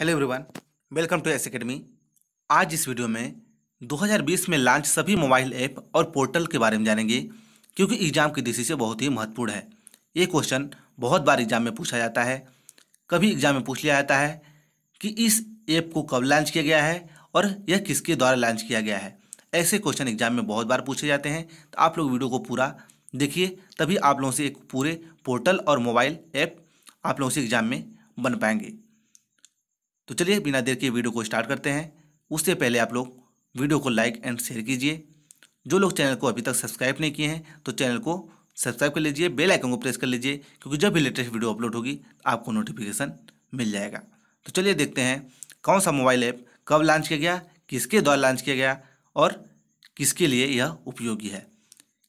Hello everyone welcome to S Academy आज इस video में 2020 में लॉन्च सभी मोबाइल ऐप और पोर्टल के बारे में जानेंगे क्योंकि एग्जाम की दृष्टि से बहुत ही महत्वपूर्ण है ये क्वेश्चन बहुत बार एग्जाम में पूछा जाता है कभी एग्जाम में पूछ लिया जाता है कि इस ऐप को कब लॉन्च किया गया है और यह किसके द्वारा लॉन्च किया गया है ऐसे क्वेश्चन एग्जाम में बहुत बार पूछे जाते हैं तो आप लोग वीडियो को पूरा देखिए तभी आप लोगों से एक पूरे पोर्टल और मोबाइल ऐप आप लोगों से एग्जाम में बन पाएंगे तो चलिए बिना देर के वीडियो को स्टार्ट करते हैं उससे पहले आप लोग वीडियो को लाइक एंड शेयर कीजिए जो लोग चैनल को अभी तक सब्सक्राइब नहीं किए हैं तो चैनल को सब्सक्राइब कर लीजिए बेल आइकन को प्रेस कर लीजिए क्योंकि जब भी लेटेस्ट वीडियो अपलोड होगी आपको नोटिफिकेशन मिल जाएगा तो चलिए देखते हैं कौन सा मोबाइल ऐप कब लॉन्च किया गया किसके द्वारा लॉन्च किया गया और किसके लिए यह उपयोगी है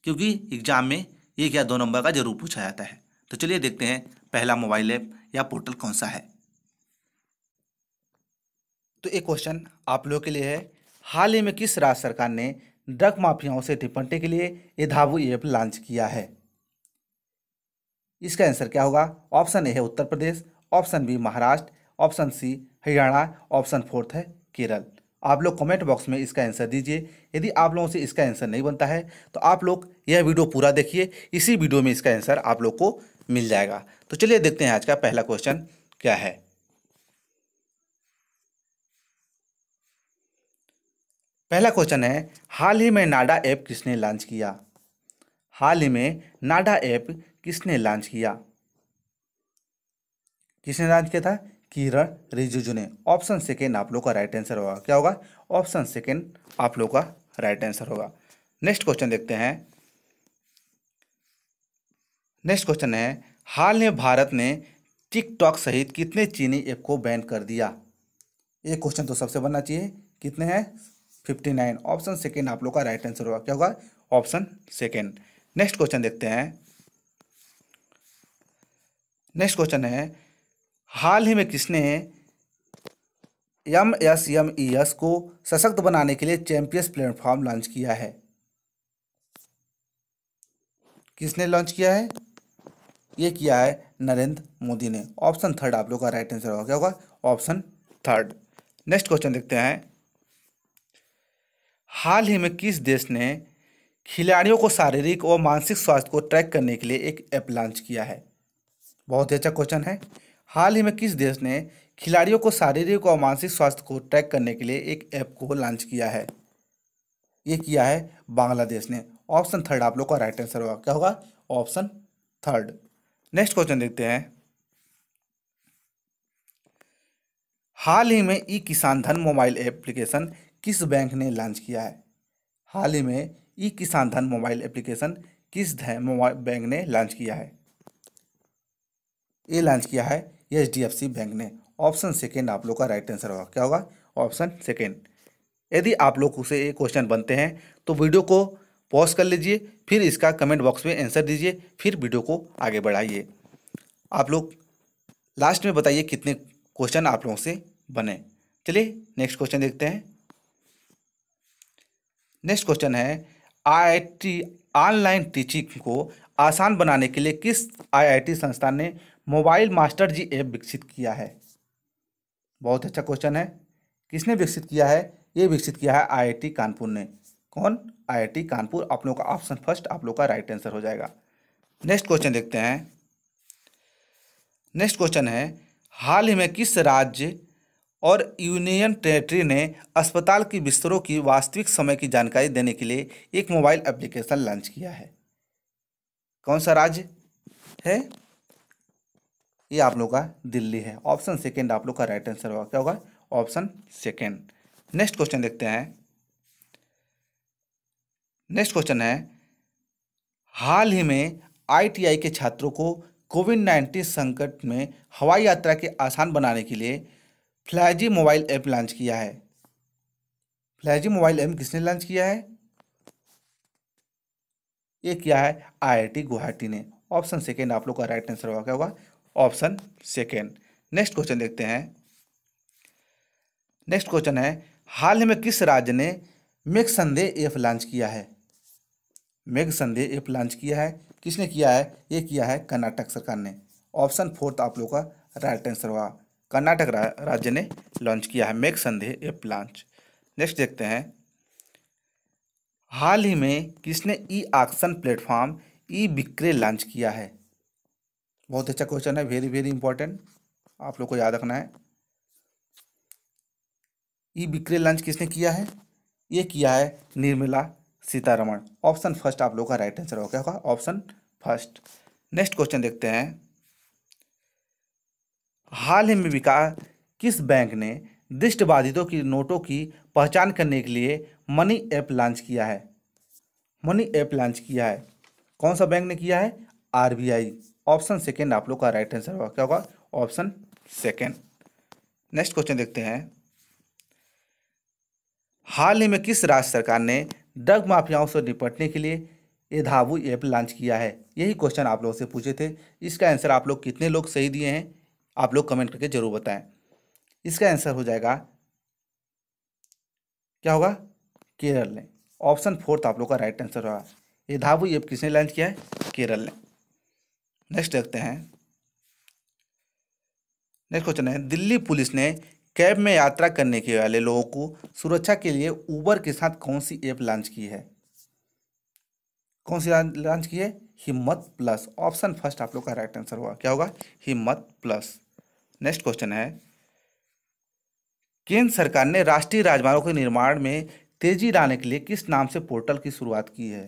क्योंकि एग्जाम में एक या दो नंबर का जरूर पूछा जाता है तो चलिए देखते हैं पहला मोबाइल ऐप या पोर्टल कौन सा है तो एक क्वेश्चन आप लोगों के लिए है हाल ही में किस राज्य सरकार ने ड्रग माफियाओं से निपटने के लिए एधावू ऐप लॉन्च किया है इसका आंसर क्या होगा ऑप्शन ए है Uttar Pradesh option B Maharashtra option C Haryana option fourth है केरल आप लोग कमेंट बॉक्स में इसका आंसर दीजिए यदि आप लोगों से इसका आंसर नहीं बनता है तो आप लोग यह वीडियो पूरा देखिए इसी वीडियो में इसका आंसर आप लोग को मिल जाएगा तो चलिए देखते हैं आज का पहला क्वेश्चन क्या है पहला क्वेश्चन है हाल ही में नाडा ऐप किसने लॉन्च किया हाल ही में नाडा ऐप किसने लॉन्च किया किसने लॉन्च किया था किरण रिजिजू ने ऑप्शन सेकेंड आप लोग का राइट आंसर होगा क्या होगा ऑप्शन सेकेंड आप लोग का राइट आंसर होगा नेक्स्ट क्वेश्चन देखते हैं नेक्स्ट क्वेश्चन है हाल में भारत ने टिकटॉक सहित कितने चीनी ऐप को बैन कर दिया ये क्वेश्चन तो सबसे बनना चाहिए कितने हैं फिफ्टी नाइन ऑप्शन सेकेंड आप लोग का राइट आंसर होगा क्या होगा ऑप्शन सेकेंड नेक्स्ट क्वेश्चन देखते हैं नेक्स्ट क्वेश्चन है हाल ही में किसने M S M E S को सशक्त बनाने के लिए चैंपियंस प्लेटफॉर्म लॉन्च किया है किसने लॉन्च किया है ये किया है नरेंद्र मोदी ने ऑप्शन थर्ड आप लोग का राइट आंसर होगा क्या होगा ऑप्शन थर्ड नेक्स्ट क्वेश्चन देखते हैं हाल ही में किस देश ने खिलाड़ियों को शारीरिक और मानसिक स्वास्थ्य को ट्रैक करने के लिए एक ऐप लॉन्च किया है बहुत ही अच्छा क्वेश्चन है हाल ही में किस देश ने खिलाड़ियों को शारीरिक और मानसिक स्वास्थ्य को ट्रैक करने के लिए एक ऐप को लॉन्च किया है ये किया है बांग्लादेश ने ऑप्शन थर्ड आप लोग का राइट आंसर होगा क्या होगा ऑप्शन थर्ड नेक्स्ट क्वेश्चन देखते हैं हाल ही में e Kisan Dhan mobile application किस बैंक ने लॉन्च किया है हाल ही में e Kisan Dhan mobile application किस धन मोबाइल बैंक ने लॉन्च किया है ये लॉन्च किया है H D F C bank ने ऑप्शन सेकेंड आप लोग का राइट आंसर होगा क्या होगा ऑप्शन सेकेंड यदि आप लोग उसे ये क्वेश्चन बनते हैं तो वीडियो को पॉज कर लीजिए फिर इसका कमेंट बॉक्स में आंसर दीजिए फिर वीडियो को आगे बढ़ाइए आप लोग लास्ट में बताइए कितने क्वेश्चन आप लोगों से बने चलिए नेक्स्ट क्वेश्चन देखते हैं नेक्स्ट क्वेश्चन है आईआईटी ऑनलाइन टीचिंग को आसान बनाने के लिए किस आईआईटी संस्थान ने मोबाइल मास्टर जी ऐप विकसित किया है बहुत अच्छा क्वेश्चन है किसने विकसित किया है ये विकसित किया है आईआईटी कानपुर ने कौन आईआईटी कानपुर आप लोग का ऑप्शन फर्स्ट आप लोग का राइट आंसर हो जाएगा नेक्स्ट क्वेश्चन देखते हैं नेक्स्ट क्वेश्चन है हाल ही में किस राज्य और यूनियन टेरेटरी ने अस्पताल की बिस्तरों की वास्तविक समय की जानकारी देने के लिए एक मोबाइल एप्लीकेशन लॉन्च किया है कौन सा राज्य है ये आप लोग का दिल्ली है ऑप्शन सेकेंड आप लोग का राइट आंसर होगा क्या होगा ऑप्शन सेकेंड नेक्स्ट क्वेश्चन देखते हैं नेक्स्ट क्वेश्चन है हाल ही में आईटीआई के छात्रों को कोविड नाइन्टीन संकट में हवाई यात्रा के आसान बनाने के लिए फ्लैजी मोबाइल ऐप लॉन्च किया है फ्लैजी मोबाइल ऐप किसने लॉन्च किया है ये किया है आईआईटी गुवाहाटी ने ऑप्शन सेकेंड आप लोग का राइट आंसर होगा क्या होगा ऑप्शन सेकेंड नेक्स्ट क्वेश्चन देखते हैं नेक्स्ट क्वेश्चन है हाल ही में किस राज्य ने मेघ संदेह ऐप लॉन्च किया है मेघ संदेह ऐप लॉन्च किया है किसने किया है ये किया है कर्नाटक सरकार ने ऑप्शन फोर्थ आप लोग का राइट आंसर होगा कर्नाटक रा, राज्य ने लॉन्च किया है मेक संधि एप लॉन्च नेक्स्ट देखते हैं हाल ही में किसने e auction platform e Bikray launch किया है बहुत अच्छा क्वेश्चन है वेरी वेरी इंपॉर्टेंट आप लोग को याद रखना है ई बिक्रे लॉन्च किसने किया है ये किया है निर्मला सीतारमण ऑप्शन फर्स्ट आप लोगों का राइट आंसर हो गया होगा ऑप्शन फर्स्ट नेक्स्ट क्वेश्चन देखते हैं हाल ही में बिका किस बैंक ने बाधितों की नोटों की पहचान करने के लिए मनी ऐप लॉन्च किया है मनी ऐप लॉन्च किया है कौन सा बैंक ने किया है आरबीआई ऑप्शन सेकेंड आप लोग का राइट आंसर होगा क्या होगा ऑप्शन सेकेंड नेक्स्ट क्वेश्चन देखते हैं हाल ही में किस राज्य सरकार ने ड्रग माफियाओं से निपटने के लिए एधावू ऐप लॉन्च किया है यही क्वेश्चन आप लोगों से पूछे थे इसका आंसर आप लोग कितने लोग सही दिए हैं आप लोग कमेंट करके ज़रूर बताएं इसका आंसर हो जाएगा क्या होगा केरल ने ऑप्शन फोर्थ आप लोग का राइट आंसर होगा ये धाबु ये किसने लॉन्च किया है केरल ने नेक्स्ट देखते हैं नेक्स्ट क्वेश्चन है दिल्ली पुलिस ने कैब में यात्रा करने के वाले लोगों को सुरक्षा के लिए ऊबर के साथ कौन सी ऐप लॉन्च की है कौन सी लॉन्च की है हिम्मत प्लस ऑप्शन फर्स्ट आप लोग का राइट आंसर होगा क्या होगा हिम्मत प्लस नेक्स्ट क्वेश्चन है केंद्र सरकार ने राष्ट्रीय राजमार्गों के निर्माण में तेजी लाने के लिए किस नाम से पोर्टल की शुरुआत की है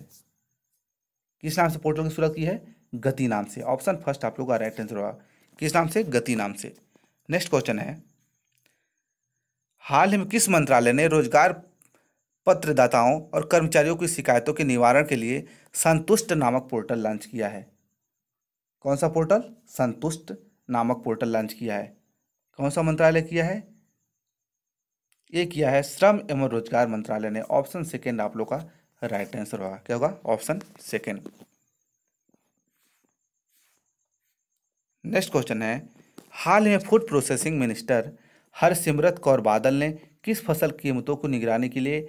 किस नाम से पोर्टल की शुरुआत की है गति नाम से ऑप्शन फर्स्ट आप लोग का राइट आंसर होगा किस नाम से गति नाम से नेक्स्ट क्वेश्चन है हाल ही में किस मंत्रालय ने रोजगार पत्रदाताओं और कर्मचारियों की शिकायतों के निवारण के लिए संतुष्ट नामक पोर्टल लॉन्च किया है कौन सा पोर्टल संतुष्ट नामक पोर्टल लॉन्च किया है कौन सा मंत्रालय किया है ये किया है श्रम एवं रोजगार मंत्रालय ने ऑप्शन सेकेंड आप लोग का राइट आंसर होगा क्या होगा ऑप्शन सेकेंड नेक्स्ट क्वेश्चन है हाल में food processing minister Harsimrat Kaur Badal ने किस फसल कीमतों को निगरानी के लिए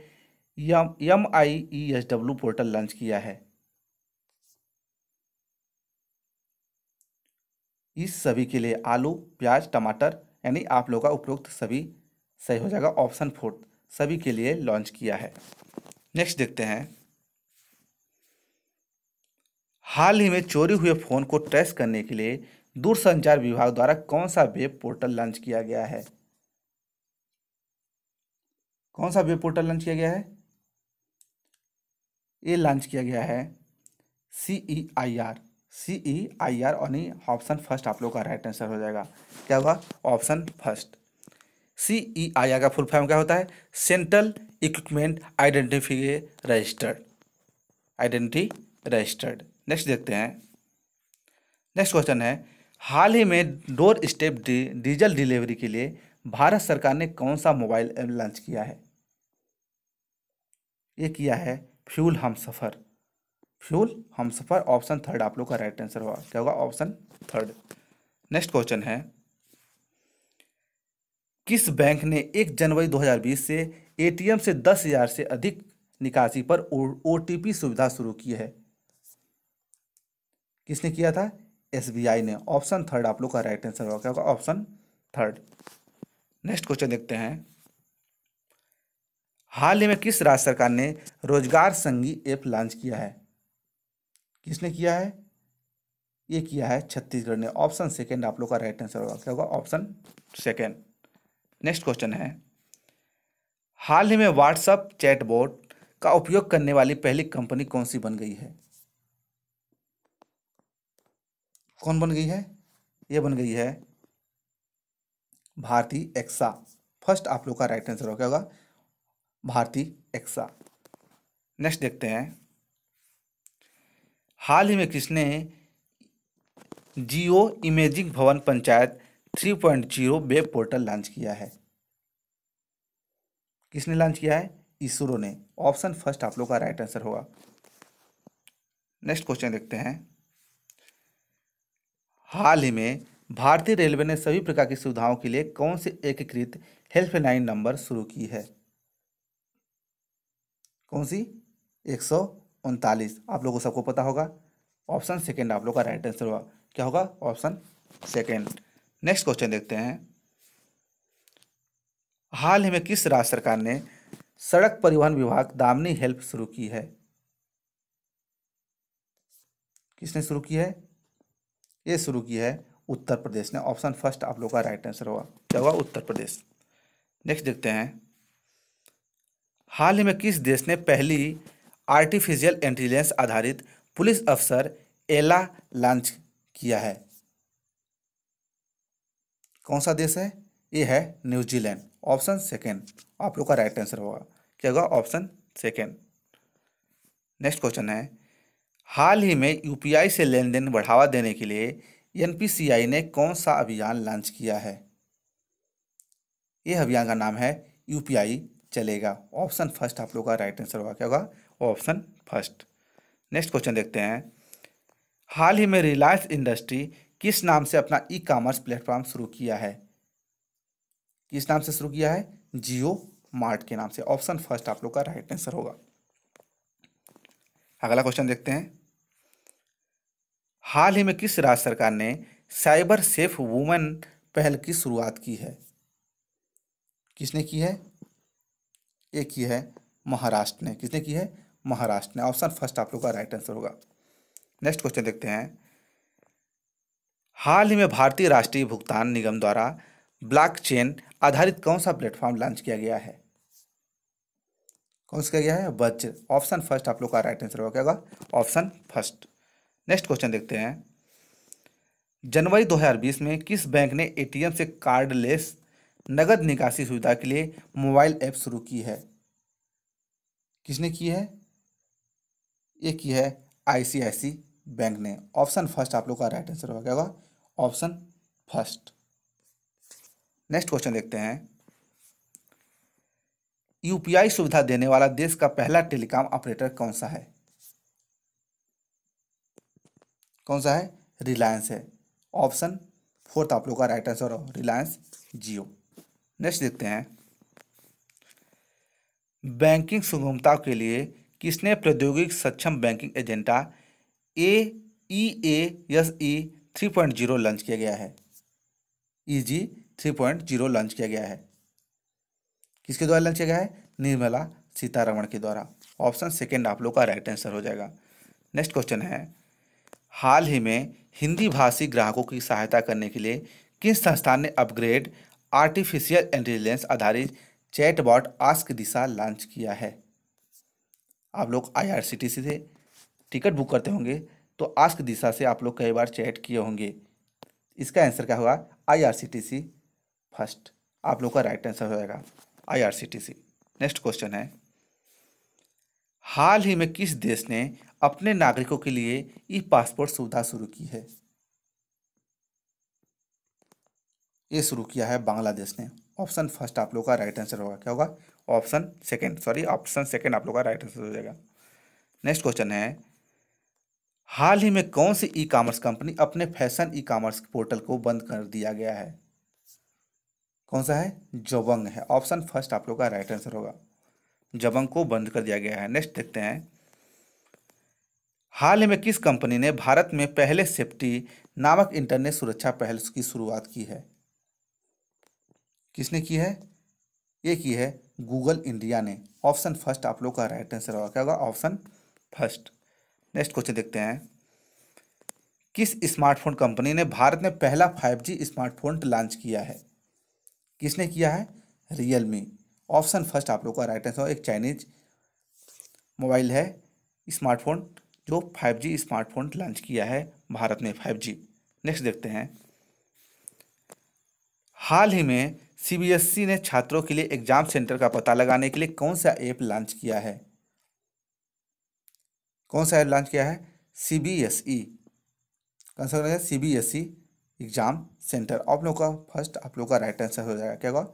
M M I E S W portal launch किया है इस सभी के लिए आलू प्याज टमाटर यानी आप लोगों का उपरोक्त सभी सही हो जाएगा ऑप्शन फोर्थ सभी के लिए लॉन्च किया है नेक्स्ट देखते हैं हाल ही में चोरी हुए फ़ोन को ट्रेस करने के लिए दूरसंचार विभाग द्वारा कौन सा वेब पोर्टल लॉन्च किया गया है कौन सा वेब पोर्टल लॉन्च किया गया है ये लॉन्च किया गया है C E I R C E I R यानी ऑप्शन फर्स्ट आप लोग का राइट आंसर हो जाएगा क्या हुआ option first C E I R का फुल फॉर्म क्या होता है central equipment identification registered identity registered next देखते हैं नेक्स्ट क्वेश्चन है हाल ही में डोर स्टेप डीजल डिलीवरी के लिए भारत सरकार ने कौन सा मोबाइल ऐप लॉन्च किया है ये किया है फ्यूल हम सफ़र फ्यूल हम सफ़र ऑप्शन थर्ड आप लोग का राइट आंसर होगा क्या होगा ऑप्शन थर्ड नेक्स्ट क्वेश्चन है किस बैंक ने एक जनवरी 2020 से एटीएम से दस हजार से अधिक निकासी पर ओ सुविधा शुरू की है किसने किया था एसबीआई ने ऑप्शन थर्ड आप लोग का राइट आंसर होगा क्या होगा ऑप्शन थर्ड नेक्स्ट क्वेश्चन देखते हैं हाल ही में किस राज्य सरकार ने रोजगार संगी ऐप लॉन्च किया है किसने किया है ये किया है छत्तीसगढ़ ने ऑप्शन सेकेंड आप लोग का राइट आंसर होगा क्या होगा ऑप्शन सेकेंड नेक्स्ट क्वेश्चन है हाल ही में व्हाट्सअप चैटबोर्ड का उपयोग करने वाली पहली कंपनी कौन सी बन गई है कौन बन गई है ये बन गई है भारती एक्सा फर्स्ट आप लोग का राइट आंसर हो क्या होगा भारती एक्सा नेक्स्ट देखते हैं हाल ही में किसने जियो इमेजिंग भवन पंचायत 3.0 वेब पोर्टल लॉन्च किया है किसने लॉन्च किया है इसरो ने ऑप्शन फर्स्ट आप लोग का राइट आंसर होगा नेक्स्ट क्वेश्चन देखते हैं हाल ही में भारतीय रेलवे ने सभी प्रकार की सुविधाओं के लिए कौन से एकीकृत हेल्पलाइन नंबर शुरू की है कौन सी एक सौ उनतालीस आप लोगों सबको पता होगा ऑप्शन सेकेंड आप लोग का राइट आंसर होगा क्या होगा ऑप्शन सेकेंड नेक्स्ट क्वेश्चन देखते हैं हाल ही में किस राज्य सरकार ने सड़क परिवहन विभाग दामनी हेल्प शुरू की है किसने शुरू की है ये शुरू की है उत्तर प्रदेश ने ऑप्शन फर्स्ट आप लोग का राइट आंसर होगा क्या होगा उत्तर प्रदेश नेक्स्ट देखते हैं हाल ही में किस देश ने पहली आर्टिफिशियल इंटेलिजेंस आधारित पुलिस अफसर एला लॉन्च किया है कौन सा देश है ये है न्यूजीलैंड ऑप्शन सेकेंड आप लोग का राइट आंसर होगा क्या होगा ऑप्शन सेकेंड नेक्स्ट क्वेश्चन है हाल ही में यूपीआई से लेन देन बढ़ावा देने के लिए एनपीसीआई ने कौन सा अभियान लॉन्च किया है यह अभियान का नाम है यूपीआई चलेगा ऑप्शन फर्स्ट आप लोग का राइट आंसर होगा क्या होगा ऑप्शन फर्स्ट नेक्स्ट क्वेश्चन देखते हैं हाल ही में रिलायंस इंडस्ट्री किस नाम से अपना ई कॉमर्स प्लेटफॉर्म शुरू किया है किस नाम से शुरू किया है जियो मार्ट के नाम से ऑप्शन फर्स्ट आप लोग का राइट आंसर होगा अगला क्वेश्चन देखते हैं हाल ही में किस राज्य सरकार ने साइबर सेफ वुमेन पहल की शुरुआत की है किसने की है एक की है महाराष्ट्र ने किसने की है महाराष्ट्र ने ऑप्शन फर्स्ट आप लोग का राइट आंसर होगा नेक्स्ट क्वेश्चन देखते हैं हाल ही में भारतीय राष्ट्रीय भुगतान निगम द्वारा ब्लॉकचेन आधारित कौन सा प्लेटफॉर्म लॉन्च किया गया है कौन सा किया गया है वज्र ऑप्शन फर्स्ट आप लोग का राइट आंसर होगा क्या ऑप्शन फर्स्ट नेक्स्ट क्वेश्चन देखते हैं जनवरी 2020 में किस बैंक ने एटीएम से कार्डलेस नगद निकासी सुविधा के लिए मोबाइल ऐप शुरू की है किसने की है ये की है आईसीआईसी बैंक ने ऑप्शन फर्स्ट आप लोग का राइट आंसर हो गया ऑप्शन फर्स्ट नेक्स्ट क्वेश्चन देखते हैं यूपीआई सुविधा देने वाला देश का पहला टेलीकॉम ऑपरेटर कौन सा है कौन सा है रिलायंस है ऑप्शन फोर्थ आप लोग का राइट आंसर हो रिलायंस जियो नेक्स्ट देखते हैं बैंकिंग सुगमता के लिए किसने प्रौद्योगिक सक्षम banking agenda A E A S E three point zero launch किया गया है E G three point zero launch किया गया है किसके द्वारा लॉन्च किया गया है निर्मला सीतारमण के द्वारा ऑप्शन सेकेंड आप लोग का राइट आंसर हो जाएगा नेक्स्ट क्वेश्चन है हाल ही में हिंदी भाषी ग्राहकों की सहायता करने के लिए किस संस्थान ने अपग्रेड आर्टिफिशियल इंटेलिजेंस आधारित चैटबॉट आस्क दिशा लॉन्च किया है आप लोग आईआरसीटीसी से टिकट बुक करते होंगे तो आस्क दिशा से आप लोग कई बार चैट किए होंगे इसका आंसर क्या होगा आईआरसीटीसी फर्स्ट आप लोग का राइट आंसर हो जाएगा आईआरसीटीसी नेक्स्ट क्वेश्चन है हाल ही में किस देश ने अपने नागरिकों के लिए ई पासपोर्ट सुविधा शुरू की है ये शुरू किया है बांग्लादेश ने ऑप्शन फर्स्ट आप लोग का राइट आंसर होगा क्या होगा option second sorry option second आप लोग का राइट आंसर हो जाएगा नेक्स्ट क्वेश्चन है हाल ही में कौन सी ई कॉमर्स कंपनी अपने फैशन ई कॉमर्स पोर्टल को बंद कर दिया गया है कौन सा है जबंग है ऑप्शन फर्स्ट आप लोग का राइट आंसर होगा जबंग को बंद कर दिया गया है नेक्स्ट देखते हैं हाल ही में किस कंपनी ने भारत में पहले सेफ्टी नामक इंटरनेट सुरक्षा पहल की शुरुआत की है किसने की है ये की है गूगल इंडिया ने ऑप्शन फर्स्ट आप लोग का राइट आंसर होगा क्या होगा ऑप्शन फर्स्ट नेक्स्ट क्वेश्चन देखते हैं किस स्मार्टफोन कंपनी ने भारत में पहला जी स्मार्टफोन लॉन्च किया है किसने किया है रियलमी ऑप्शन फर्स्ट आप लोग का राइट आंसर एक चाइनीज मोबाइल है स्मार्टफोन जो 5G स्मार्टफोन लॉन्च किया है भारत में 5G नेक्स्ट देखते हैं हाल ही में सीबीएसई e ने छात्रों के लिए एग्जाम सेंटर का पता लगाने के लिए कौन सा ऐप लॉन्च किया है कौन सा ऐप लॉन्च किया है सीबीएसई e। कौन सा सीबीएसई e एग्जाम सेंटर आप लोगों का फर्स्ट आप लोगों का राइट आंसर हो जाएगा क्या होगा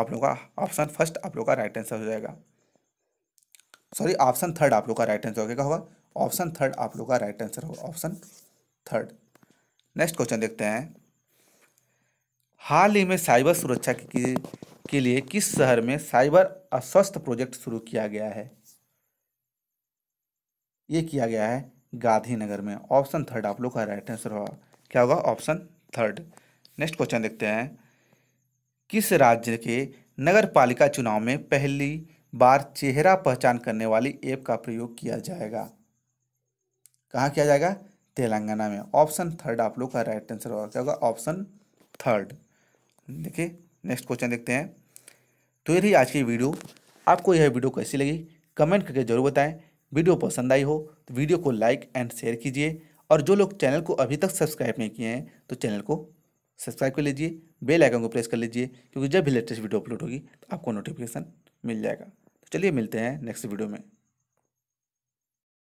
आप लोगों का ऑप्शन फर्स्ट आप लोगों का राइट आंसर हो जाएगा सॉरी ऑप्शन थर्ड आप लोग का राइट आंसर हो क्या होगा ऑप्शन थर्ड आप लोग का राइट आंसर होगा ऑप्शन थर्ड नेक्स्ट क्वेश्चन देखते हैं हाल ही में साइबर सुरक्षा के, के लिए किस शहर में साइबर अस्वस्थ प्रोजेक्ट शुरू किया गया है ये किया गया है गांधीनगर में ऑप्शन थर्ड आप लोग का राइट आंसर होगा क्या होगा ऑप्शन थर्ड नेक्स्ट क्वेश्चन देखते हैं किस राज्य के नगर पालिका चुनाव में पहली बार चेहरा पहचान करने वाली ऐप का प्रयोग किया जाएगा कहाँ किया जाएगा तेलंगाना में ऑप्शन थर्ड आप लोग का राइट आंसर होगा क्या होगा ऑप्शन थर्ड देखिए नेक्स्ट क्वेश्चन देखते हैं तो ये रही आज की वीडियो आपको यह वीडियो कैसी लगी कमेंट करके जरूर बताएं वीडियो पसंद आई हो तो वीडियो को लाइक एंड शेयर कीजिए और जो लोग चैनल को अभी तक सब्सक्राइब नहीं किए हैं तो चैनल को सब्सक्राइब कर लीजिए बेल आइकन को प्रेस कर लीजिए क्योंकि जब भी लेटेस्ट वीडियो अपलोड होगी तो आपको नोटिफिकेशन मिल जाएगा तो चलिए मिलते हैं नेक्स्ट वीडियो में